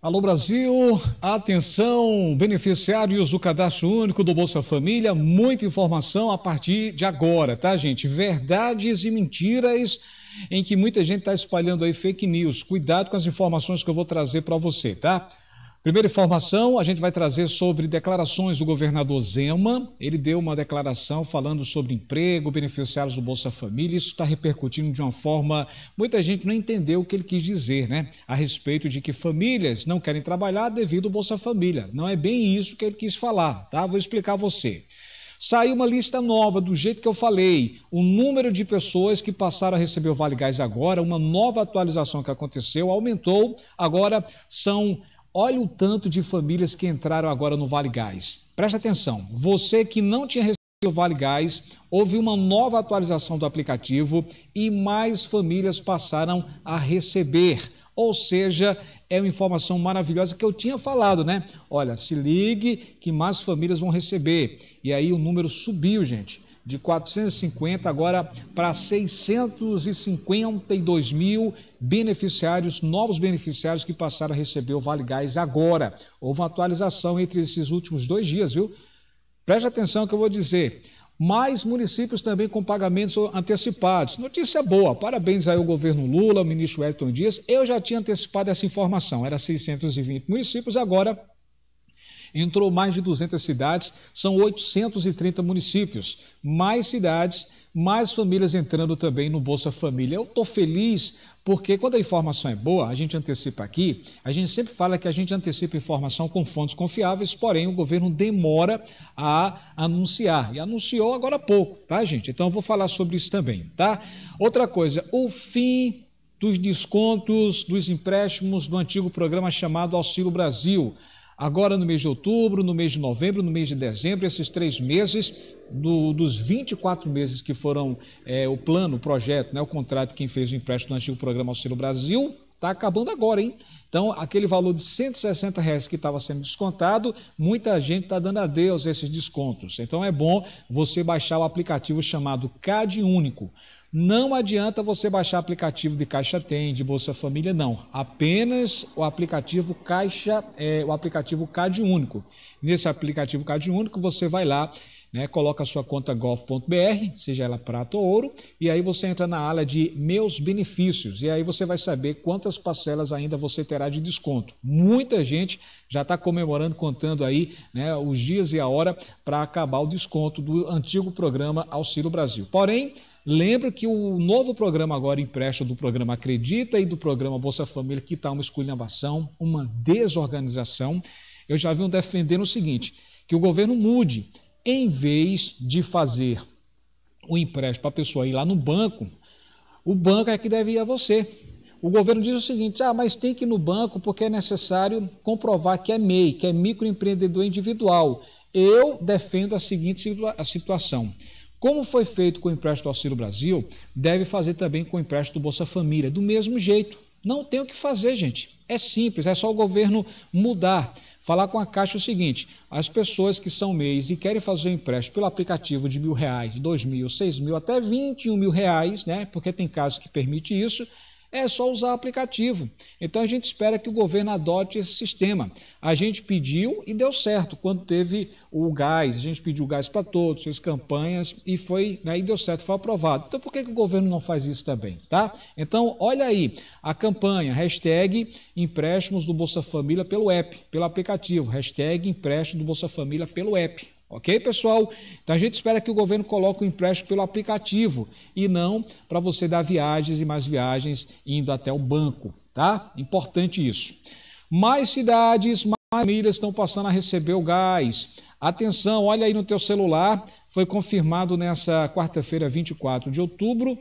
Alô Brasil, atenção, beneficiários do cadastro único do Bolsa Família, muita informação a partir de agora, tá, gente? Verdades e mentiras em que muita gente está espalhando aí fake news. Cuidado com as informações que eu vou trazer para você, tá? Primeira informação, a gente vai trazer sobre declarações do governador Zema. Ele deu uma declaração falando sobre emprego, beneficiários do Bolsa Família. Isso está repercutindo de uma forma. Muita gente não entendeu o que ele quis dizer, né? A respeito de que famílias não querem trabalhar devido ao Bolsa Família. Não é bem isso que ele quis falar, tá? Vou explicar a você. Saiu uma lista nova, do jeito que eu falei. O número de pessoas que passaram a receber o Vale Gás agora, uma nova atualização que aconteceu, aumentou. Agora são Olha o tanto de famílias que entraram agora no Vale Gás. Preste atenção, você que não tinha recebido o Vale Gás, houve uma nova atualização do aplicativo e mais famílias passaram a receber. Ou seja, é uma informação maravilhosa que eu tinha falado, né? Olha, se ligue que mais famílias vão receber. E aí o número subiu, gente de 450 agora para 652 mil beneficiários, novos beneficiários que passaram a receber o Vale Gás agora. Houve uma atualização entre esses últimos dois dias, viu? Preste atenção que eu vou dizer. Mais municípios também com pagamentos antecipados. Notícia boa, parabéns aí ao governo Lula, ao ministro Elton Dias. Eu já tinha antecipado essa informação, era 620 municípios, agora entrou mais de 200 cidades, são 830 municípios, mais cidades, mais famílias entrando também no Bolsa Família. Eu estou feliz porque quando a informação é boa, a gente antecipa aqui, a gente sempre fala que a gente antecipa informação com fontes confiáveis, porém o governo demora a anunciar. E anunciou agora há pouco, tá, gente? Então eu vou falar sobre isso também, tá? Outra coisa, o fim dos descontos dos empréstimos do antigo programa chamado Auxílio Brasil. Agora, no mês de outubro, no mês de novembro, no mês de dezembro, esses três meses, do, dos 24 meses que foram é, o plano, o projeto, né, o contrato, quem fez o empréstimo no antigo programa Auxílio Brasil, está acabando agora, hein? Então, aquele valor de 160 reais que estava sendo descontado, muita gente está dando adeus a esses descontos. Então, é bom você baixar o aplicativo chamado CAD Único. Não adianta você baixar aplicativo de Caixa Tem, de Bolsa Família, não. Apenas o aplicativo Caixa, é, o aplicativo Cade Único. Nesse aplicativo Cade Único, você vai lá, né, coloca a sua conta golf.br, seja ela prata ou ouro, e aí você entra na ala de Meus Benefícios. E aí você vai saber quantas parcelas ainda você terá de desconto. Muita gente já está comemorando, contando aí né, os dias e a hora para acabar o desconto do antigo programa Auxílio Brasil. Porém, Lembro que o novo programa agora empresta do programa Acredita e do programa Bolsa Família, que está uma esculhambação, uma desorganização. Eu já vi um defendendo o seguinte, que o governo mude, em vez de fazer o empréstimo para a pessoa ir lá no banco, o banco é que deve ir a você. O governo diz o seguinte: ah, mas tem que ir no banco porque é necessário comprovar que é MEI, que é microempreendedor individual. Eu defendo a seguinte situa a situação: como foi feito com o empréstimo do Auxílio Brasil, deve fazer também com o empréstimo do Bolsa Família, do mesmo jeito. Não tem o que fazer, gente. É simples, é só o governo mudar. Falar com a Caixa é o seguinte: as pessoas que são mês e querem fazer um empréstimo pelo aplicativo de mil reais, dois mil, seis mil, até vinte e um mil reais, né? Porque tem casos que permite isso, é só usar o aplicativo. Então a gente espera que o governo adote esse sistema. A gente pediu e deu certo quando teve o gás. A gente pediu gás para todos, fez campanhas e foi, aí né, deu certo, foi aprovado. Então por que, que o governo não faz isso também, tá? Então olha aí a campanha hashtag empréstimos do Bolsa Família pelo app, pelo aplicativo hashtag empréstimo do Bolsa Família pelo app. Ok, pessoal? Então a gente espera que o governo coloque o empréstimo pelo aplicativo e não para você dar viagens e mais viagens indo até o banco, tá? Importante isso. Mais cidades, mais famílias estão passando a receber o gás. Atenção, olha aí no teu celular, foi confirmado nessa quarta-feira, 24 de outubro,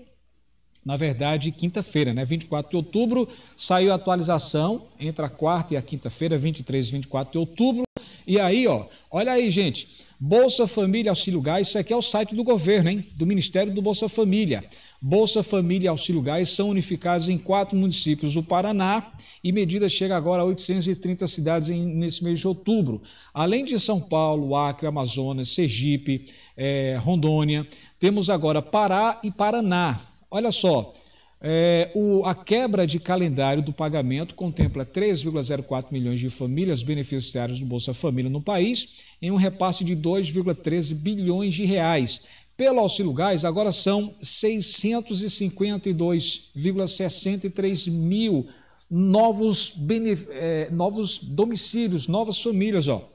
na verdade, quinta-feira, né? 24 de outubro, saiu a atualização entre a quarta e a quinta-feira, 23 e 24 de outubro, e aí, ó, olha aí, gente. Bolsa Família Auxílio Gás, isso aqui é o site do governo, hein? Do Ministério do Bolsa Família. Bolsa Família e Auxílio Gás são unificados em quatro municípios do Paraná e medida chega agora a 830 cidades em, nesse mês de outubro. Além de São Paulo, Acre, Amazonas, Sergipe, eh, Rondônia, temos agora Pará e Paraná. Olha só, é, o, a quebra de calendário do pagamento contempla 3,04 milhões de famílias beneficiárias do Bolsa Família no país, em um repasse de 2,13 bilhões de reais. Pelo Auxílio Gás, agora são 652,63 mil novos, é, novos domicílios, novas famílias, ó.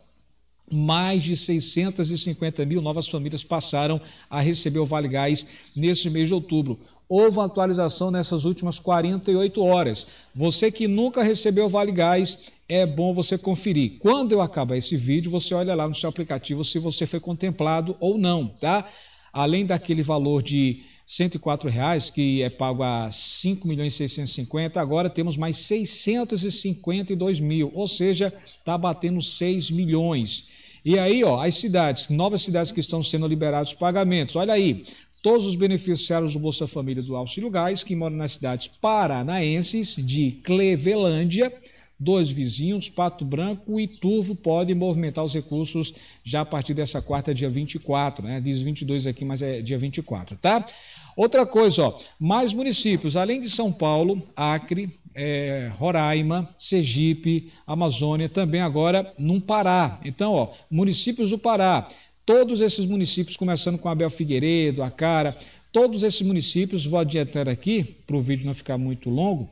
Mais de 650 mil novas famílias passaram a receber o Vale Gás nesse mês de outubro. Houve uma atualização nessas últimas 48 horas. Você que nunca recebeu Vale Gás, é bom você conferir. Quando eu acabar esse vídeo, você olha lá no seu aplicativo se você foi contemplado ou não, tá? Além daquele valor de R$ 104,00, que é pago a R$ 5.650.000, agora temos mais R$ 652.000, ou seja, está batendo 6 milhões. E aí, ó, as cidades, novas cidades que estão sendo liberados pagamentos. Olha aí, todos os beneficiários do Bolsa Família do Auxílio Gás que moram nas cidades paranaenses de Clevelândia, dois vizinhos, Pato Branco e Turvo, podem movimentar os recursos já a partir dessa quarta, dia 24, né? Diz 22 aqui, mas é dia 24, tá? Outra coisa, ó, mais municípios, além de São Paulo, Acre, é, Roraima, Sergipe, Amazônia, também agora no Pará. Então, ó, municípios do Pará, Todos esses municípios, começando com Abel Figueiredo, Acara, todos esses municípios, vou adiantar aqui, para o vídeo não ficar muito longo,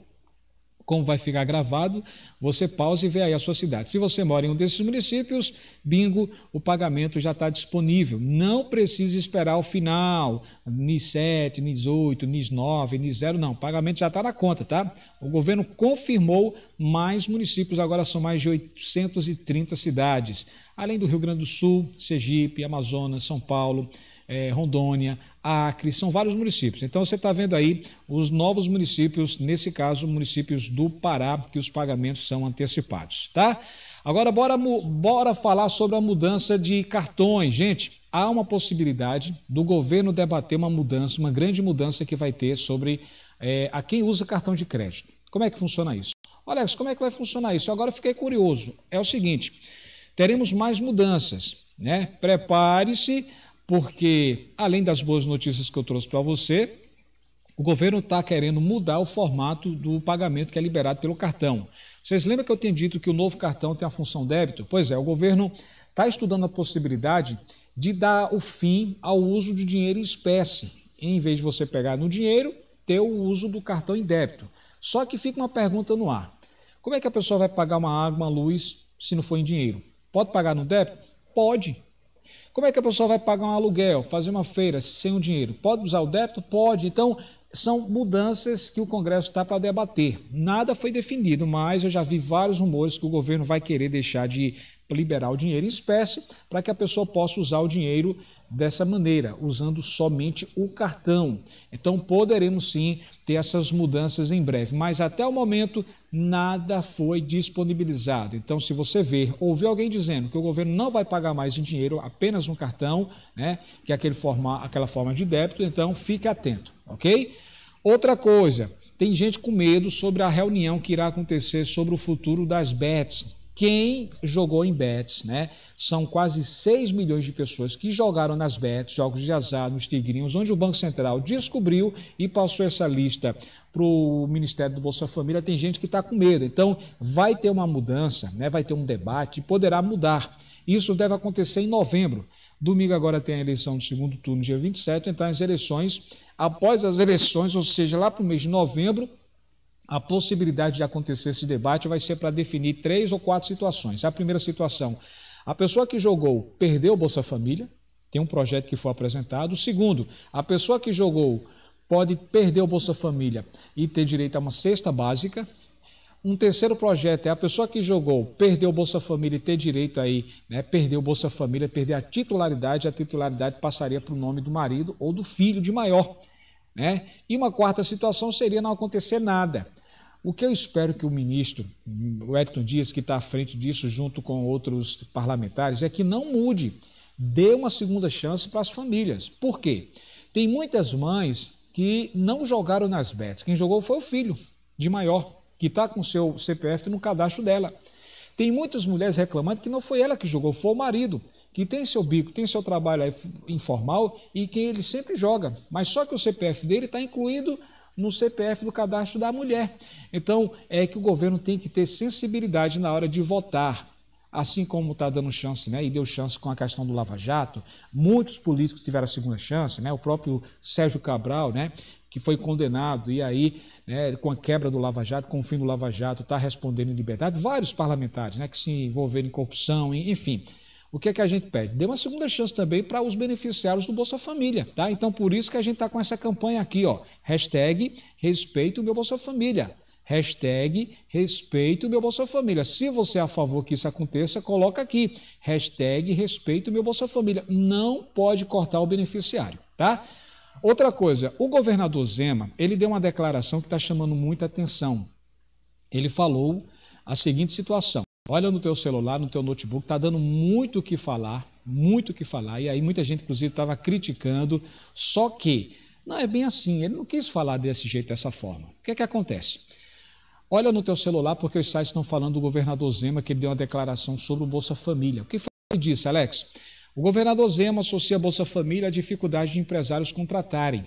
como vai ficar gravado, você pausa e vê aí a sua cidade. Se você mora em um desses municípios, bingo, o pagamento já está disponível. Não precisa esperar o final, NIS 7, NIS 8, NIS 9, NIS 0, não. O pagamento já está na conta, tá? O governo confirmou mais municípios, agora são mais de 830 cidades. Além do Rio Grande do Sul, Sergipe, Amazonas, São Paulo, é, Rondônia, Acre, são vários municípios. Então você está vendo aí os novos municípios, nesse caso, municípios do Pará, que os pagamentos são antecipados, tá? Agora, bora, bora falar sobre a mudança de cartões. Gente, há uma possibilidade do governo debater uma mudança, uma grande mudança que vai ter sobre é, a quem usa cartão de crédito. Como é que funciona isso? Alex, como é que vai funcionar isso? Agora eu fiquei curioso. É o seguinte: teremos mais mudanças, né? Prepare-se porque além das boas notícias que eu trouxe para você, o governo está querendo mudar o formato do pagamento que é liberado pelo cartão. Vocês lembram que eu tinha dito que o novo cartão tem a função débito? Pois é, o governo está estudando a possibilidade de dar o fim ao uso de dinheiro em espécie. Em vez de você pegar no dinheiro, ter o uso do cartão em débito. Só que fica uma pergunta no ar. Como é que a pessoa vai pagar uma água, uma luz, se não for em dinheiro? Pode pagar no débito? Pode. Como é que a pessoa vai pagar um aluguel, fazer uma feira sem o um dinheiro? Pode usar o débito? Pode. Então, são mudanças que o Congresso está para debater. Nada foi definido, mas eu já vi vários rumores que o governo vai querer deixar de liberar o dinheiro em espécie para que a pessoa possa usar o dinheiro dessa maneira, usando somente o cartão. Então poderemos sim ter essas mudanças em breve, mas até o momento nada foi disponibilizado. Então, se você ver, ouvir alguém dizendo que o governo não vai pagar mais em dinheiro, apenas um cartão, né, que é aquele forma, aquela forma de débito, então fique atento, ok? Outra coisa, tem gente com medo sobre a reunião que irá acontecer sobre o futuro das BETs quem jogou em bets, né? São quase 6 milhões de pessoas que jogaram nas bets, jogos de azar, nos tigrinhos, onde o Banco Central descobriu e passou essa lista para o Ministério do Bolsa Família. Tem gente que está com medo. Então, vai ter uma mudança, né? vai ter um debate, poderá mudar. Isso deve acontecer em novembro. Domingo agora tem a eleição do segundo turno, dia 27, então as eleições, após as eleições, ou seja, lá para o mês de novembro, a possibilidade de acontecer esse debate vai ser para definir três ou quatro situações. A primeira situação, a pessoa que jogou perdeu o Bolsa Família, tem um projeto que foi apresentado. segundo, a pessoa que jogou pode perder o Bolsa Família e ter direito a uma cesta básica. Um terceiro projeto é a pessoa que jogou, perdeu o Bolsa Família e ter direito aí, né? Perder o Bolsa Família, perder a titularidade, a titularidade passaria para o nome do marido ou do filho de maior. Né? E uma quarta situação seria não acontecer nada. O que eu espero que o ministro, o Edson Dias, que está à frente disso junto com outros parlamentares, é que não mude, dê uma segunda chance para as famílias. Por quê? Tem muitas mães que não jogaram nas bets. Quem jogou foi o filho de maior, que está com seu CPF no cadastro dela. Tem muitas mulheres reclamando que não foi ela que jogou, foi o marido, que tem seu bico, tem seu trabalho informal e que ele sempre joga. Mas só que o CPF dele está incluído no CPF do cadastro da mulher. Então, é que o governo tem que ter sensibilidade na hora de votar. Assim como está dando chance, né, e deu chance com a questão do Lava Jato, muitos políticos tiveram a segunda chance, né, o próprio Sérgio Cabral, né, que foi condenado, e aí, né, com a quebra do Lava Jato, com o fim do Lava Jato, está respondendo em liberdade, vários parlamentares né, que se envolveram em corrupção, enfim, o que é que a gente pede? Dê uma segunda chance também para os beneficiários do Bolsa Família, tá? Então, por isso que a gente está com essa campanha aqui, ó. Hashtag respeito o meu Bolsa Família. Hashtag respeito meu Bolsa Família. Se você é a favor que isso aconteça, coloca aqui. Hashtag respeito meu Bolsa Família. Não pode cortar o beneficiário, tá? Outra coisa, o governador Zema, ele deu uma declaração que está chamando muita atenção. Ele falou a seguinte situação. Olha no teu celular, no teu notebook, está dando muito o que falar, muito o que falar. E aí muita gente, inclusive, estava criticando, só que não é bem assim, ele não quis falar desse jeito, dessa forma. O que é que acontece? Olha no teu celular, porque os sites estão falando do governador Zema, que ele deu uma declaração sobre o Bolsa Família. O que foi que ele disse, Alex? O governador Zema associa Bolsa Família à dificuldade de empresários contratarem.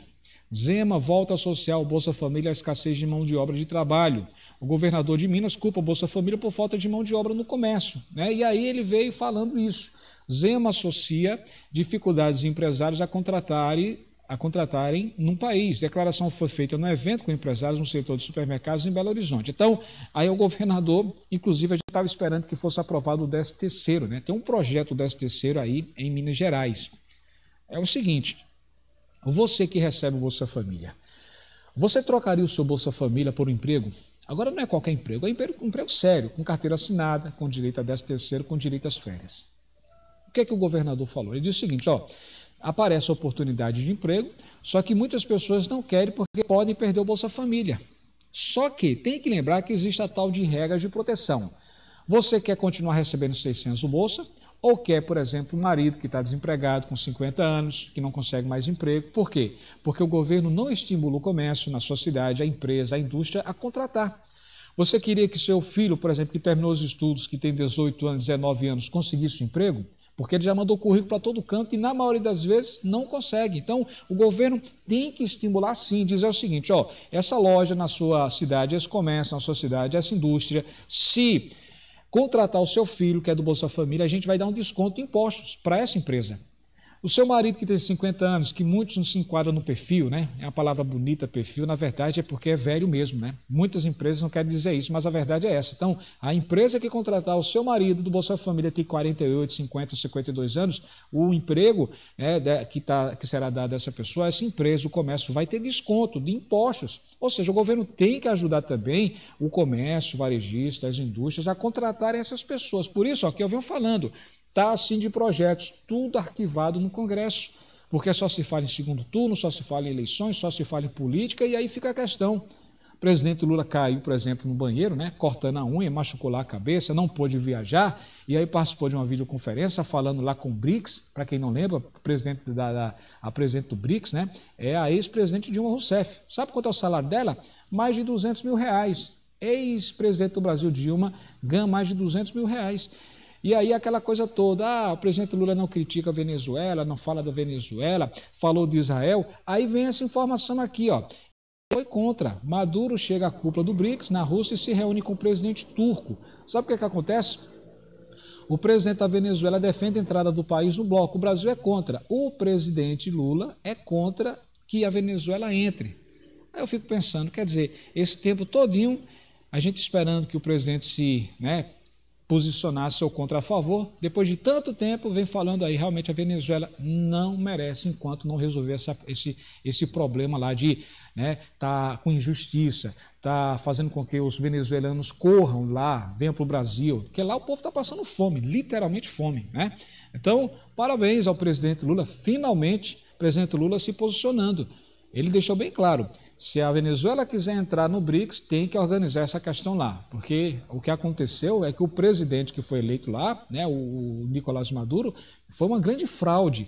Zema volta a associar o Bolsa Família à escassez de mão de obra de trabalho o governador de Minas culpa o Bolsa Família por falta de mão de obra no comércio. Né? E aí ele veio falando isso. Zema associa dificuldades de empresários a contratarem, a contratarem num país. Declaração foi feita no evento com empresários no setor de supermercados em Belo Horizonte. Então, aí o governador, inclusive, a gente estava esperando que fosse aprovado o 13 terceiro, né? Tem um projeto 13 terceiro aí em Minas Gerais. É o seguinte, você que recebe o Bolsa Família, você trocaria o seu Bolsa Família por um emprego? Agora não é qualquer emprego, é emprego, um emprego sério, com carteira assinada, com direito a 13 terceiro, com direito às férias. O que é que o governador falou? Ele disse o seguinte, ó, aparece a oportunidade de emprego, só que muitas pessoas não querem porque podem perder o Bolsa Família. Só que tem que lembrar que existe a tal de regras de proteção. Você quer continuar recebendo 600 o Bolsa, ou quer, por exemplo, um marido que está desempregado com 50 anos, que não consegue mais emprego. Por quê? Porque o governo não estimula o comércio na sua cidade, a empresa, a indústria a contratar. Você queria que seu filho, por exemplo, que terminou os estudos, que tem 18 anos, 19 anos, conseguisse um emprego? Porque ele já mandou currículo para todo canto e, na maioria das vezes, não consegue. Então, o governo tem que estimular sim, dizer é o seguinte: ó, essa loja na sua cidade, esse comércio na sua cidade, essa indústria, se contratar o seu filho, que é do Bolsa Família, a gente vai dar um desconto de impostos para essa empresa. O seu marido que tem 50 anos, que muitos não se enquadram no perfil, né? É uma palavra bonita, perfil, na verdade é porque é velho mesmo, né? Muitas empresas não querem dizer isso, mas a verdade é essa. Então, a empresa que contratar o seu marido do Bolsa Família tem 48, 50, 52 anos, o emprego né, que, tá, que será dado a essa pessoa, essa empresa, o comércio, vai ter desconto de impostos. Ou seja, o governo tem que ajudar também o comércio, varejista, as indústrias a contratarem essas pessoas. Por isso, ó, que eu venho falando, Está assim de projetos, tudo arquivado no Congresso, porque só se fala em segundo turno, só se fala em eleições, só se fala em política, e aí fica a questão. O presidente Lula caiu, por exemplo, no banheiro, né, cortando a unha, machucou lá a cabeça, não pôde viajar, e aí participou de uma videoconferência falando lá com o BRICS, para quem não lembra, presidente da, da, a presidente do BRICS, né, é a ex-presidente Dilma Rousseff. Sabe quanto é o salário dela? Mais de 200 mil reais ex-presidente do Brasil, Dilma, ganha mais de 200 mil reais. E aí aquela coisa toda, ah, o presidente Lula não critica a Venezuela, não fala da Venezuela, falou de Israel. Aí vem essa informação aqui, ó. Foi contra. Maduro chega à cúpula do BRICS na Rússia e se reúne com o presidente turco. Sabe o que, é que acontece? O presidente da Venezuela defende a entrada do país no bloco. O Brasil é contra. O presidente Lula é contra que a Venezuela entre. Aí eu fico pensando, quer dizer, esse tempo todinho, a gente esperando que o presidente se né, posicionar seu contra a favor, depois de tanto tempo vem falando aí, realmente a Venezuela não merece enquanto não resolver essa, esse, esse problema lá de né, tá com injustiça, tá fazendo com que os venezuelanos corram lá, venham para o Brasil, porque lá o povo está passando fome, literalmente fome, né? Então, parabéns ao presidente Lula, finalmente, presidente Lula se posicionando. Ele deixou bem claro, se a Venezuela quiser entrar no BRICS, tem que organizar essa questão lá, porque o que aconteceu é que o presidente que foi eleito lá, né, o Nicolás Maduro, foi uma grande fraude.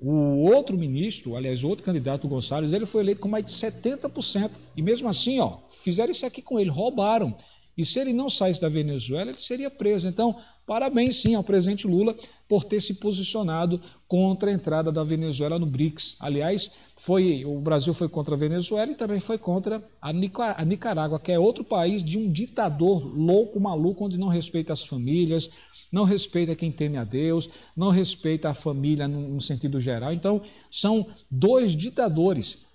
O outro ministro, aliás, o outro candidato, o Gonçalves, ele foi eleito com mais de 70%. E mesmo assim, ó, fizeram isso aqui com ele, roubaram. E se ele não saísse da Venezuela, ele seria preso. Então, parabéns sim ao presidente Lula por ter se posicionado contra a entrada da Venezuela no BRICS. Aliás, foi o Brasil foi contra a Venezuela e também foi contra a, Nicar a Nicarágua, que é outro país de um ditador louco, maluco, onde não respeita as famílias, não respeita quem teme a Deus, não respeita a família no, no sentido geral. Então, são dois ditadores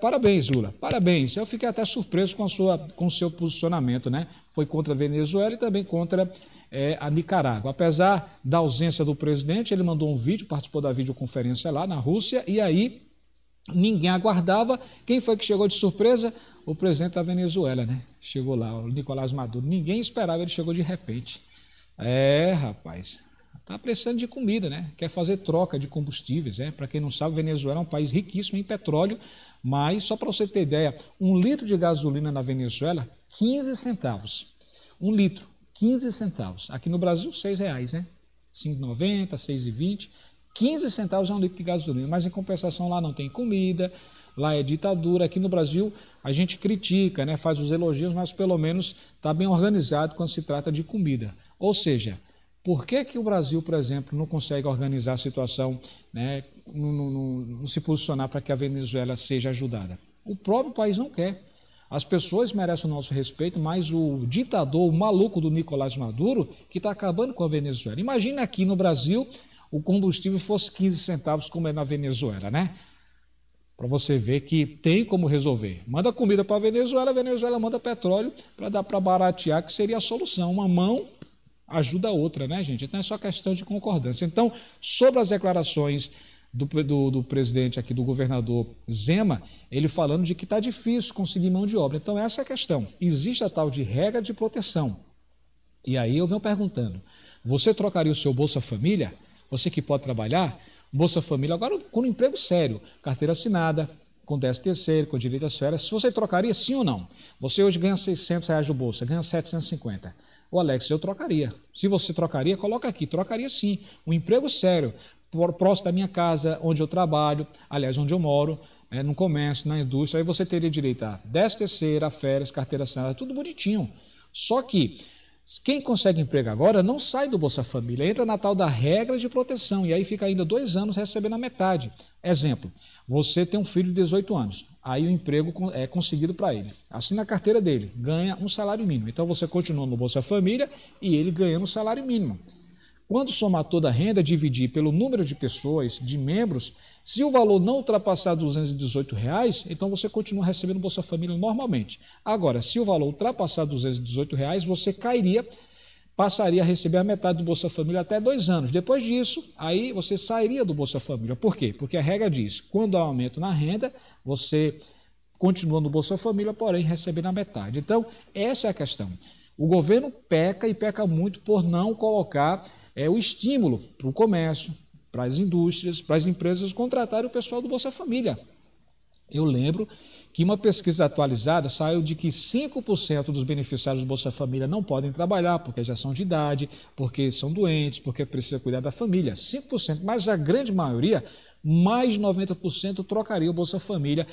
Parabéns, Lula. Parabéns. Eu fiquei até surpreso com, a sua, com o seu posicionamento, né? Foi contra a Venezuela e também contra é, a Nicarágua. Apesar da ausência do presidente, ele mandou um vídeo, participou da videoconferência lá na Rússia, e aí ninguém aguardava. Quem foi que chegou de surpresa? O presidente da Venezuela, né? Chegou lá, o Nicolás Maduro. Ninguém esperava, ele chegou de repente. É, rapaz, está precisando de comida, né? Quer fazer troca de combustíveis, né? Para quem não sabe, Venezuela é um país riquíssimo em petróleo, mas, só para você ter ideia, um litro de gasolina na Venezuela, 15 centavos. Um litro, 15 centavos. Aqui no Brasil, 6 reais, né? 5,90, 6,20. 15 centavos é um litro de gasolina, mas em compensação lá não tem comida, lá é ditadura. Aqui no Brasil a gente critica, né, faz os elogios, mas pelo menos está bem organizado quando se trata de comida. Ou seja, por que, que o Brasil, por exemplo, não consegue organizar a situação né, não, não, não se posicionar para que a Venezuela seja ajudada. O próprio país não quer. As pessoas merecem o nosso respeito, mas o ditador, o maluco do Nicolás Maduro, que está acabando com a Venezuela. Imagina aqui no Brasil o combustível fosse 15 centavos, como é na Venezuela, né? Para você ver que tem como resolver. Manda comida para a Venezuela, a Venezuela manda petróleo para dar para baratear, que seria a solução. Uma mão ajuda a outra, né, gente? Então é só questão de concordância. Então, sobre as declarações do, do, do, presidente aqui, do governador Zema, ele falando de que está difícil conseguir mão de obra. Então, essa é a questão. Existe a tal de regra de proteção. E aí eu venho perguntando: você trocaria o seu Bolsa Família? Você que pode trabalhar? Bolsa Família, agora com um emprego sério, carteira assinada, com 10 terceiro, com direito às férias, se você trocaria sim ou não? Você hoje ganha 600 reais do Bolsa, ganha 750. O Alex, eu trocaria. Se você trocaria, coloca aqui, trocaria sim. Um emprego sério, próximo da minha casa, onde eu trabalho, aliás, onde eu moro, né, no comércio, na indústria, aí você teria direito a 10 terceira, férias, carteira assinada, tudo bonitinho. Só que quem consegue emprego agora não sai do Bolsa Família, entra na tal da regra de proteção e aí fica ainda dois anos recebendo a metade. Exemplo, você tem um filho de 18 anos, aí o emprego é conseguido para ele. Assina a carteira dele, ganha um salário mínimo. Então você continua no Bolsa Família e ele ganhando um salário mínimo. Quando somar toda a renda, dividir pelo número de pessoas, de membros, se o valor não ultrapassar R$ 218, então você continua recebendo Bolsa Família normalmente. Agora, se o valor ultrapassar R$ 218, você cairia, passaria a receber a metade do Bolsa Família até dois anos. Depois disso, aí você sairia do Bolsa Família. Por quê? Porque a regra diz, quando há aumento na renda, você continua no Bolsa Família, porém recebendo a metade. Então, essa é a questão. O governo peca e peca muito por não colocar é o estímulo para o comércio, para as indústrias, para as empresas contratarem o pessoal do Bolsa Família. Eu lembro que uma pesquisa atualizada saiu de que 5% dos beneficiários do Bolsa Família não podem trabalhar porque já são de idade, porque são doentes, porque precisam cuidar da família. 5%, mas a grande maioria, mais de 90%, trocaria o Bolsa Família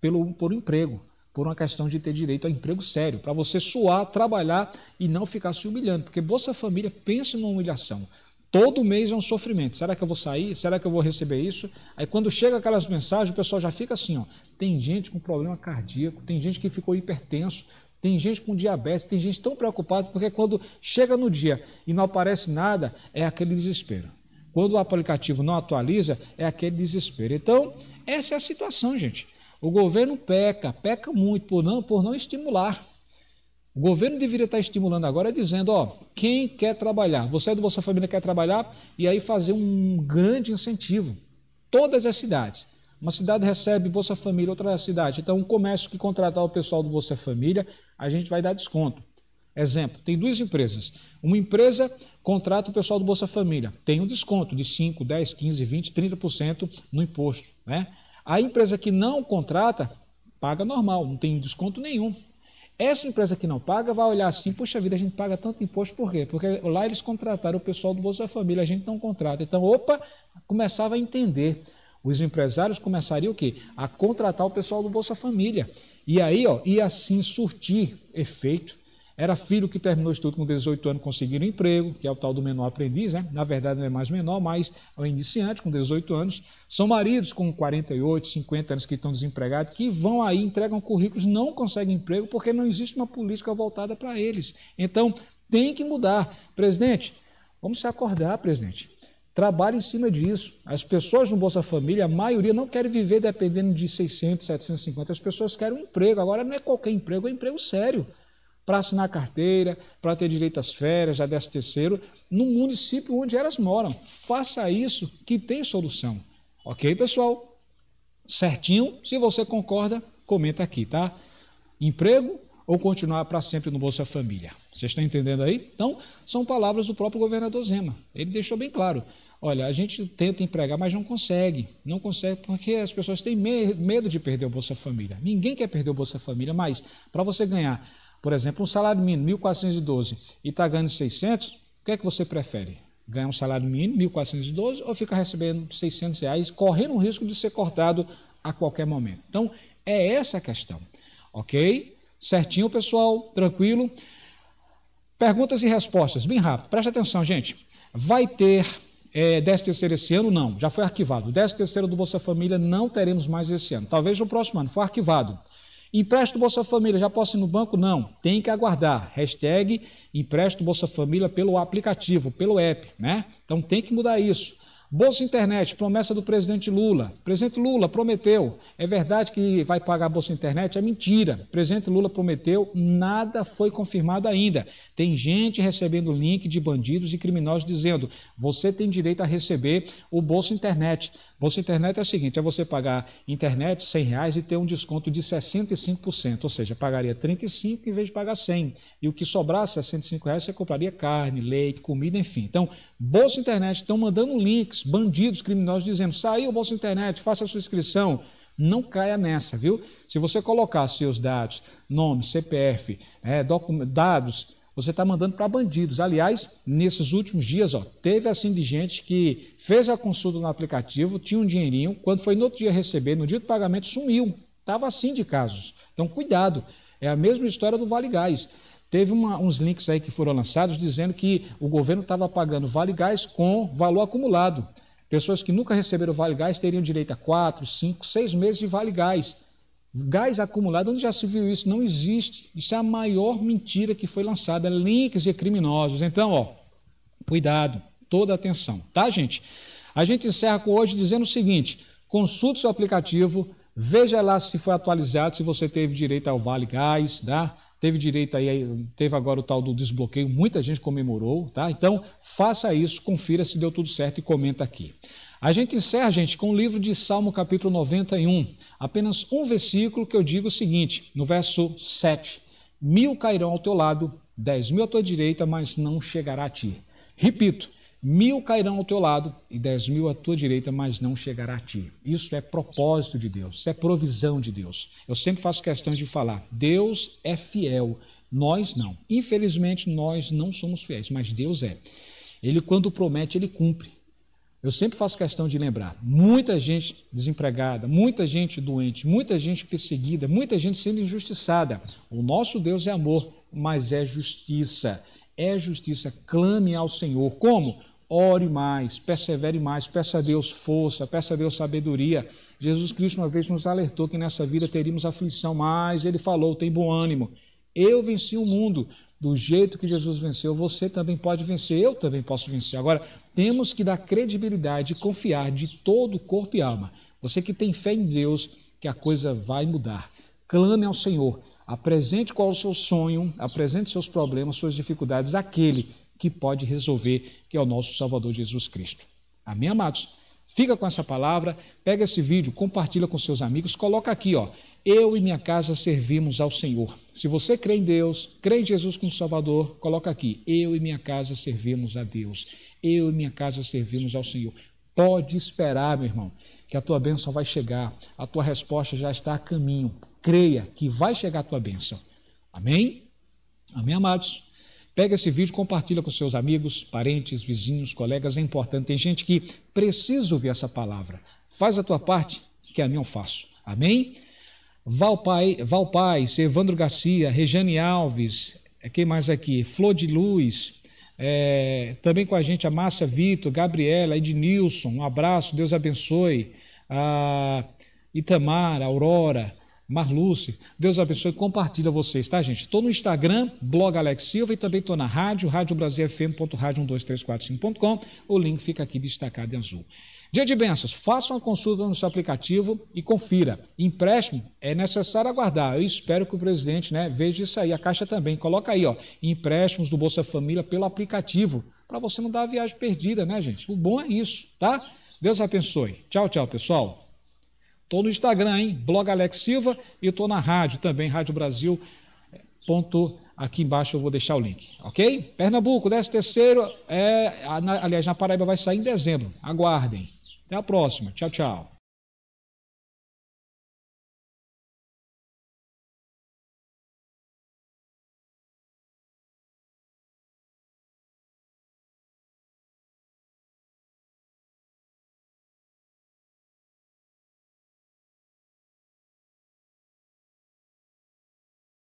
pelo, por emprego por uma questão de ter direito a emprego sério, para você suar, trabalhar e não ficar se humilhando, porque Bolsa Família pensa numa humilhação. Todo mês é um sofrimento. Será que eu vou sair? Será que eu vou receber isso? Aí quando chega aquelas mensagens, o pessoal já fica assim, ó. Tem gente com problema cardíaco, tem gente que ficou hipertenso, tem gente com diabetes, tem gente tão preocupada, porque quando chega no dia e não aparece nada, é aquele desespero. Quando o aplicativo não atualiza, é aquele desespero. Então, essa é a situação, gente. O governo peca, peca muito por não, por não estimular. O governo deveria estar estimulando agora, é dizendo: ó, quem quer trabalhar, você é do Bolsa Família quer trabalhar, e aí fazer um grande incentivo. Todas as cidades. Uma cidade recebe Bolsa Família, outra cidade. Então, um comércio que contratar o pessoal do Bolsa Família, a gente vai dar desconto. Exemplo, tem duas empresas. Uma empresa contrata o pessoal do Bolsa Família, tem um desconto de 5, 10, 15, 20, 30% no imposto. Né? A empresa que não contrata, paga normal, não tem desconto nenhum. Essa empresa que não paga vai olhar assim, puxa vida, a gente paga tanto imposto, por quê? Porque lá eles contrataram o pessoal do Bolsa Família, a gente não contrata. Então, opa, começava a entender. Os empresários começariam o quê? A contratar o pessoal do Bolsa Família. E aí, ó, ia assim surtir efeito era filho que terminou o estudo com 18 anos, conseguiram um emprego, que é o tal do menor aprendiz, né? Na verdade não é mais menor, mas é o iniciante com 18 anos. São maridos com 48, 50 anos que estão desempregados, que vão aí, entregam currículos, não conseguem emprego porque não existe uma política voltada para eles. Então, tem que mudar. Presidente, vamos se acordar, presidente. Trabalhe em cima disso. As pessoas no Bolsa Família, a maioria não quer viver dependendo de 600, 750. As pessoas querem um emprego. Agora não é qualquer emprego, é um emprego sério para assinar carteira, para ter direito às férias, a décimo terceiro, no município onde elas moram. Faça isso que tem solução. Ok, pessoal? Certinho? Se você concorda, comenta aqui, tá? Emprego ou continuar para sempre no Bolsa Família? Vocês estão entendendo aí? Então, são palavras do próprio governador Zema. Ele deixou bem claro. Olha, a gente tenta empregar, mas não consegue. Não consegue porque as pessoas têm medo de perder o Bolsa Família. Ninguém quer perder o Bolsa Família, mas para você ganhar por exemplo, um salário mínimo, 1.412, e está ganhando 600, o que é que você prefere? Ganhar um salário mínimo, 1.412, ou ficar recebendo 600 reais, correndo o risco de ser cortado a qualquer momento? Então, é essa a questão. Ok? Certinho, pessoal? Tranquilo? Perguntas e respostas, bem rápido. Presta atenção, gente. Vai ter é, terceiro esse ano? Não, já foi arquivado. O 10 terceiro do Bolsa Família não teremos mais esse ano. Talvez no próximo ano, foi arquivado. Empréstimo Bolsa Família, já posso ir no banco? Não, tem que aguardar. Hashtag empréstimo Bolsa Família pelo aplicativo, pelo app, né? Então tem que mudar isso. Bolsa Internet, promessa do presidente Lula. Presidente Lula prometeu. É verdade que vai pagar a Bolsa Internet? É mentira. Presidente Lula prometeu, nada foi confirmado ainda. Tem gente recebendo link de bandidos e criminosos dizendo: você tem direito a receber o Bolsa Internet. Bolsa Internet é o seguinte: é você pagar internet 100 reais e ter um desconto de 65%, ou seja, pagaria 35 em vez de pagar 100. E o que sobrasse 65 reais você compraria carne, leite, comida, enfim. Então, Bolsa Internet estão mandando links, bandidos, criminosos dizendo: saiu Bolsa Internet, faça a sua inscrição. Não caia nessa, viu? Se você colocar seus dados, nome, CPF, é, dados você está mandando para bandidos. Aliás, nesses últimos dias, ó, teve assim de gente que fez a consulta no aplicativo, tinha um dinheirinho, quando foi no outro dia receber, no dia do pagamento, sumiu. Estava assim de casos. Então, cuidado. É a mesma história do Vale Gás. Teve uma, uns links aí que foram lançados dizendo que o governo estava pagando Vale Gás com valor acumulado. Pessoas que nunca receberam Vale Gás teriam direito a quatro, cinco, seis meses de Vale Gás. Gás acumulado, onde já se viu isso? Não existe. Isso é a maior mentira que foi lançada. É links e criminosos. Então, ó, cuidado, toda atenção, tá, gente? A gente encerra hoje dizendo o seguinte: consulte seu aplicativo Veja lá se foi atualizado, se você teve direito ao Vale Gás, tá? Teve direito aí, teve agora o tal do desbloqueio, muita gente comemorou, tá? Então, faça isso, confira se deu tudo certo e comenta aqui. A gente encerra, gente, com o livro de Salmo, capítulo 91. Apenas um versículo que eu digo o seguinte, no verso 7. Mil cairão ao teu lado, dez mil à tua direita, mas não chegará a ti. Repito, Mil cairão ao teu lado e dez mil à tua direita, mas não chegará a ti. Isso é propósito de Deus, isso é provisão de Deus. Eu sempre faço questão de falar: Deus é fiel, nós não. Infelizmente, nós não somos fiéis, mas Deus é. Ele, quando promete, ele cumpre. Eu sempre faço questão de lembrar: muita gente desempregada, muita gente doente, muita gente perseguida, muita gente sendo injustiçada. O nosso Deus é amor, mas é justiça. É justiça. Clame ao Senhor. Como? Ore mais, persevere mais, peça a Deus força, peça a Deus sabedoria. Jesus Cristo uma vez nos alertou que nessa vida teríamos aflição, mas ele falou: tem bom ânimo. Eu venci o mundo. Do jeito que Jesus venceu, você também pode vencer, eu também posso vencer. Agora, temos que dar credibilidade e confiar de todo o corpo e alma. Você que tem fé em Deus, que a coisa vai mudar. Clame ao Senhor, apresente qual é o seu sonho, apresente seus problemas, suas dificuldades, aquele que pode resolver, que é o nosso Salvador Jesus Cristo. Amém, amados? Fica com essa palavra, pega esse vídeo, compartilha com seus amigos, coloca aqui, ó. Eu e minha casa servimos ao Senhor. Se você crê em Deus, crê em Jesus como Salvador, coloca aqui. Eu e minha casa servimos a Deus. Eu e minha casa servimos ao Senhor. Pode esperar, meu irmão, que a tua bênção vai chegar. A tua resposta já está a caminho. Creia que vai chegar a tua bênção. Amém? Amém, amados? Pega esse vídeo, compartilha com seus amigos, parentes, vizinhos, colegas. É importante. Tem gente que precisa ouvir essa palavra. Faz a tua parte, que a minha eu faço. Amém? Val Valpais, Evandro Garcia, Regiane Alves, é, quem mais aqui? Flor de Luz, é, também com a gente a Márcia Vitor, Gabriela, Ednilson, um abraço, Deus abençoe. A Itamar, a Aurora, Marluce. Deus abençoe. Compartilha vocês, tá, gente? Estou no Instagram, blog Alex Silva, e também estou na rádio, radiobrasilfm.radio12345.com. O link fica aqui destacado em azul. Dia de bênçãos, faça uma consulta no seu aplicativo e confira. Empréstimo é necessário aguardar. Eu espero que o presidente né, veja isso aí. A Caixa também. Coloca aí, ó, empréstimos do Bolsa Família pelo aplicativo, para você não dar a viagem perdida, né, gente? O bom é isso, tá? Deus abençoe. Tchau, tchau, pessoal. Estou no Instagram, hein? Blog Alex Silva e estou na rádio também, Rádio Brasil. Ponto, aqui embaixo eu vou deixar o link, ok? Pernambuco, 13 terceiro, é, aliás, na Paraíba vai sair em dezembro. Aguardem. Até a próxima. Tchau, tchau.